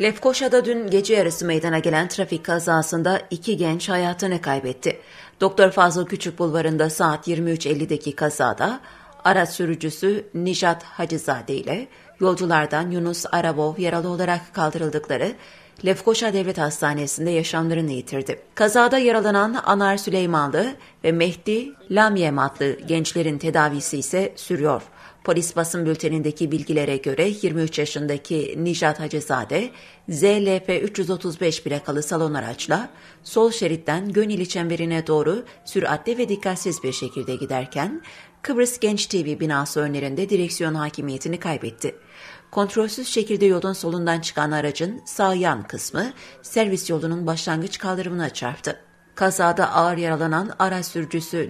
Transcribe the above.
Lefkoşa'da dün gece yarısı meydana gelen trafik kazasında iki genç hayatını kaybetti. Doktor Fazıl Küçük Bulvarı'nda saat 23.50'deki kazada araç sürücüsü Nijat Hacizade ile Yolculardan Yunus Arabov yaralı olarak kaldırıldıkları Lefkoşa Devlet Hastanesi'nde yaşamlarını yitirdi. Kazada yaralanan Anar Süleymanlı ve Mehdi Lamyem adlı gençlerin tedavisi ise sürüyor. Polis basın bültenindeki bilgilere göre 23 yaşındaki Nijat Hacezade, ZLP 335 plakalı salon araçla sol şeritten Gönül çemberine doğru süratli ve dikkatsiz bir şekilde giderken Kıbrıs Genç TV binası önlerinde direksiyon hakimiyetini kaybetti. Kontrolsüz şekilde yolun solundan çıkan aracın sağ yan kısmı servis yolunun başlangıç kaldırımına çarptı. Kazada ağır yaralanan araç sürücüsü